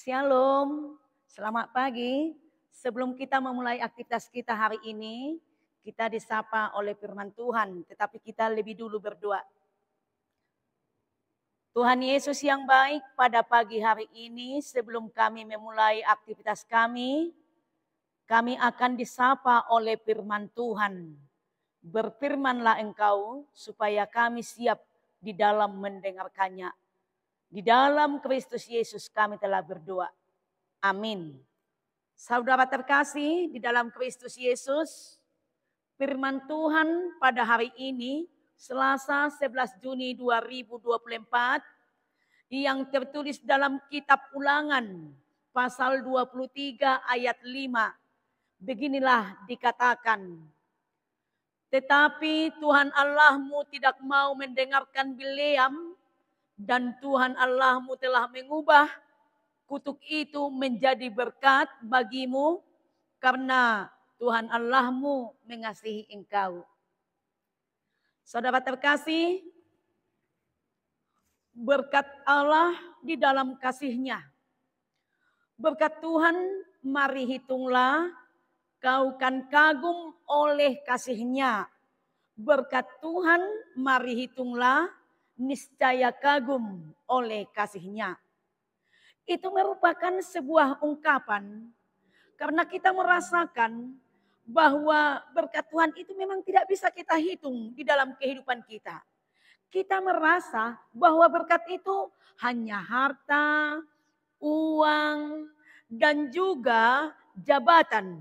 Shalom, selamat pagi. Sebelum kita memulai aktivitas kita hari ini, kita disapa oleh firman Tuhan, tetapi kita lebih dulu berdoa. Tuhan Yesus yang baik, pada pagi hari ini sebelum kami memulai aktivitas kami, kami akan disapa oleh firman Tuhan. Berfirmanlah engkau supaya kami siap di dalam mendengarkannya. Di dalam Kristus Yesus kami telah berdoa. Amin. Saudara terkasih, di dalam Kristus Yesus, firman Tuhan pada hari ini, Selasa 11 Juni 2024, yang tertulis dalam kitab ulangan, pasal 23 ayat 5. Beginilah dikatakan, Tetapi Tuhan Allahmu tidak mau mendengarkan Bileam dan Tuhan Allahmu telah mengubah kutuk itu menjadi berkat bagimu karena Tuhan Allahmu mengasihi engkau. Saudara terkasih, berkat Allah di dalam kasihnya. Berkat Tuhan, mari hitunglah kau kan kagum oleh kasihnya. Berkat Tuhan, mari hitunglah niscaya kagum oleh kasihnya. Itu merupakan sebuah ungkapan karena kita merasakan bahwa berkat Tuhan itu memang tidak bisa kita hitung di dalam kehidupan kita. Kita merasa bahwa berkat itu hanya harta, uang, dan juga jabatan.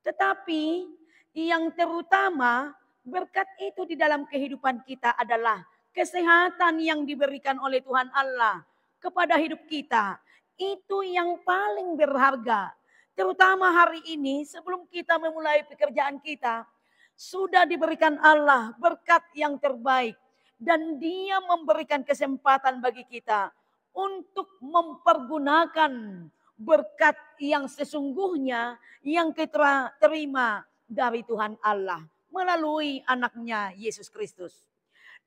Tetapi yang terutama berkat itu di dalam kehidupan kita adalah kesehatan yang diberikan oleh Tuhan Allah kepada hidup kita. Itu yang paling berharga. Terutama hari ini sebelum kita memulai pekerjaan kita. Sudah diberikan Allah berkat yang terbaik. Dan dia memberikan kesempatan bagi kita untuk mempergunakan berkat yang sesungguhnya yang kita terima dari Tuhan Allah melalui anaknya Yesus Kristus.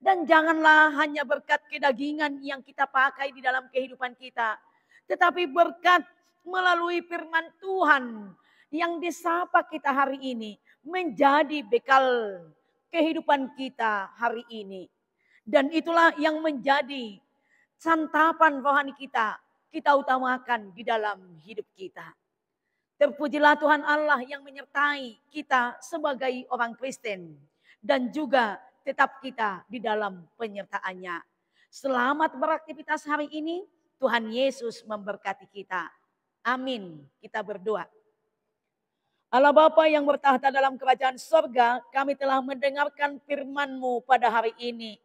Dan janganlah hanya berkat kedagingan yang kita pakai di dalam kehidupan kita. Tetapi berkat melalui firman Tuhan yang disapa kita hari ini. Menjadi bekal kehidupan kita hari ini. Dan itulah yang menjadi santapan rohani kita. Kita utamakan di dalam hidup kita. Terpujilah Tuhan Allah yang menyertai kita sebagai orang Kristen dan juga tetap kita di dalam penyertaannya. Selamat beraktivitas hari ini. Tuhan Yesus memberkati kita. Amin. Kita berdoa. Allah Bapa yang bertahta dalam kerajaan sorga, kami telah mendengarkan firman-Mu pada hari ini.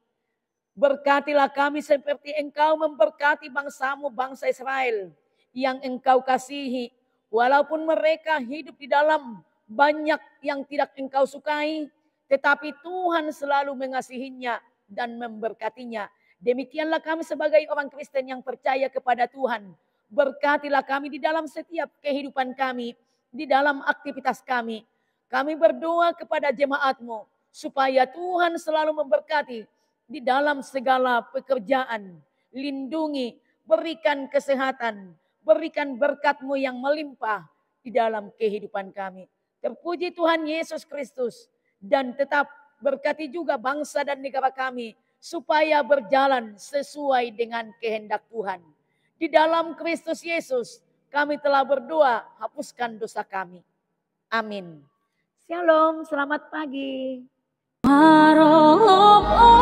Berkatilah kami seperti Engkau memberkati bangsamu, bangsa Israel, yang Engkau kasihi. Walaupun mereka hidup di dalam banyak yang tidak Engkau sukai, tetapi Tuhan selalu mengasihinya dan memberkatinya. Demikianlah kami sebagai orang Kristen yang percaya kepada Tuhan. Berkatilah kami di dalam setiap kehidupan kami, di dalam aktivitas kami. Kami berdoa kepada jemaatmu supaya Tuhan selalu memberkati di dalam segala pekerjaan. Lindungi, berikan kesehatan, berikan berkatmu yang melimpah di dalam kehidupan kami. Terpuji Tuhan Yesus Kristus dan tetap berkati juga bangsa dan negara kami supaya berjalan sesuai dengan kehendak Tuhan. Di dalam Kristus Yesus kami telah berdoa hapuskan dosa kami. Amin. Shalom, selamat pagi. oh.